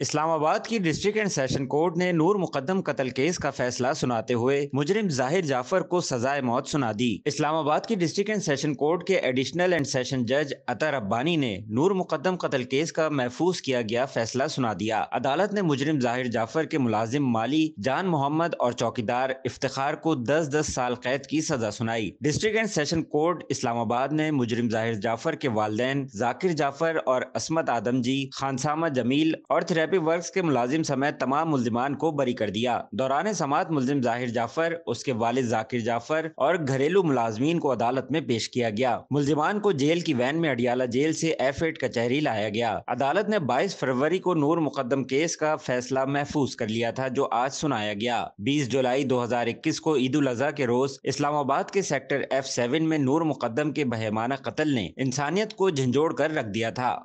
इस्लामाबाद की district and session court ने नूर मुकदम कतल केस का फैसला सुनाते हुए मुजरिम जाहिर जाफर को सजाए मौत सुना दी इस्लामाबाद की डिस्ट्रिक्ट एंड सेशन कोर्ट के एडिशनल एंड सेशन जज अतर अब्बानी ने नूर मुकदम कतल केस का महफूज किया गया फैसला सुना दिया अदालत ने मुजरिम जाहिर जाफर के मुलाजिम माली जान मोहम्मद और चौकीदार इफ्तार को दस दस साल कैद की सजा सुनाई district and session court Islamabad ने मुजरिम जाहिर जाफर के वालदेन जाकिर जाफर और असमत आदम जी खानसामा जमील और थेरेपी वर्क्स के मुलाजिम समेत तमाम मुलजमान को बरी कर दिया दौरान समात मुलजिम जाहिर जाफर उसके वालिद जाकिर जाफर और घरेलू मुलाजमीन को अदालत में पेश किया गया मुलजमान को जेल की वैन में अडियाला जेल से एफ एड कचहरी लाया गया अदालत ने बाईस फरवरी को नूर मुकदम केस का फैसला महफूज कर लिया था जो आज सुनाया गया बीस जुलाई दो हजार इक्कीस को ईद उल अजहा के रोज इस्लामाबाद के सेक्टर एफ सेवन में नूर मुकदम के बहमाना कतल ने इंसानियत को झंझोड़ कर रख दिया था